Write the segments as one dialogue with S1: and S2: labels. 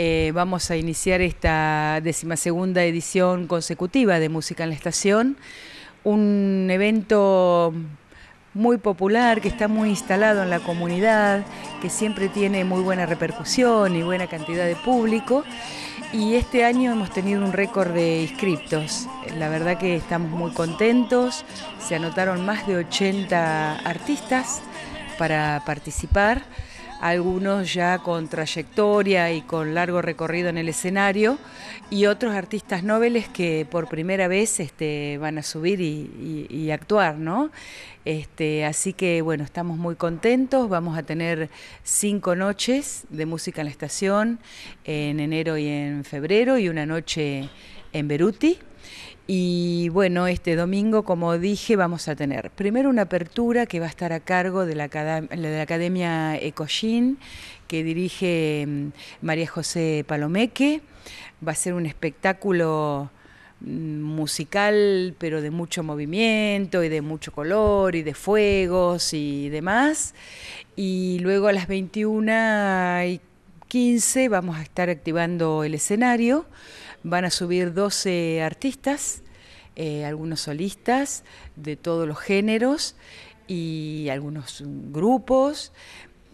S1: Eh, vamos a iniciar esta decimasegunda edición consecutiva de Música en la Estación, un evento muy popular, que está muy instalado en la comunidad, que siempre tiene muy buena repercusión y buena cantidad de público. Y este año hemos tenido un récord de inscriptos. La verdad que estamos muy contentos. Se anotaron más de 80 artistas para participar algunos ya con trayectoria y con largo recorrido en el escenario, y otros artistas noveles que por primera vez este, van a subir y, actuar, ¿no? Este, así que bueno, estamos muy contentos, vamos a tener cinco noches de música en la estación en enero y en febrero y una noche en Beruti. Y bueno, este domingo, como dije, vamos a tener primero una apertura que va a estar a cargo de la, de la Academia Ecoshin, que dirige mm, María José Palomeque. Va a ser un espectáculo mm, musical, pero de mucho movimiento y de mucho color y de fuegos y demás. Y luego a las 21 y 15 vamos a estar activando el escenario Van a subir 12 artistas, eh, algunos solistas de todos los géneros y algunos mm, grupos.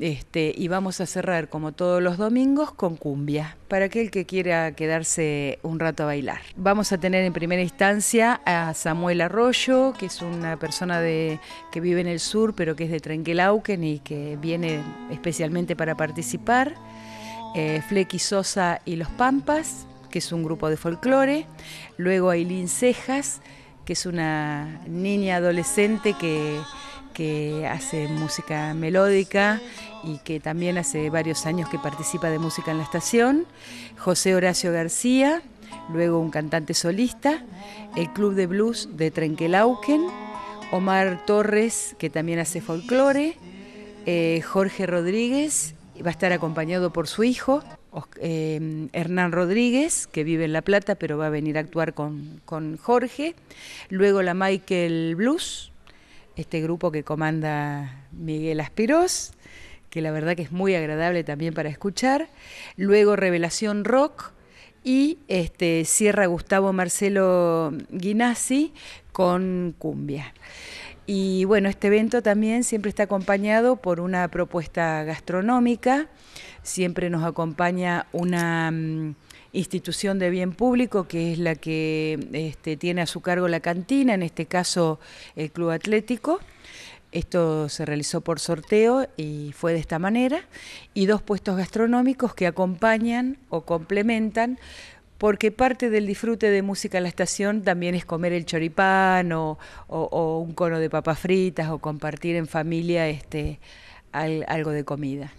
S1: Este, y vamos a cerrar, como todos los domingos, con cumbia, para aquel que quiera quedarse un rato a bailar. Vamos a tener en primera instancia a Samuel Arroyo, que es una persona que vive en el sur, pero que es de Trenquelauquen y que viene especialmente para participar. Eh, Sosa y Los Pampas que es un grupo de folclore, luego Ailín Cejas, que es una niña adolescente que, que hace música melódica y que también hace varios años que participa de música en la estación, José Horacio García, luego un cantante solista, el Club de Blues de Trenquelauken, Omar Torres, que también hace folclore, eh, Jorge Rodríguez, Va a estar acompañado por su hijo, eh, Hernán Rodríguez, que vive en La Plata, pero va a venir a actuar con, Jorge. Luego la Michael Blues, este grupo que comanda Miguel Aspiros, que la verdad que es muy agradable también para escuchar. Luego Revelación Rock y este, cierra Gustavo Marcelo Guinasi con Cumbia. Y bueno, este evento también siempre está acompañado por una propuesta gastronómica, siempre nos acompaña una mm, institución de bien público que es la que este, tiene a su cargo la cantina, en este caso el Club Atlético. Esto se realizó por sorteo y fue de esta manera. Y dos puestos gastronómicos que acompañan o complementan porque parte del disfrute de música en la estación también es comer el choripán o, un cono de papas fritas o compartir en familia este, algo de comida.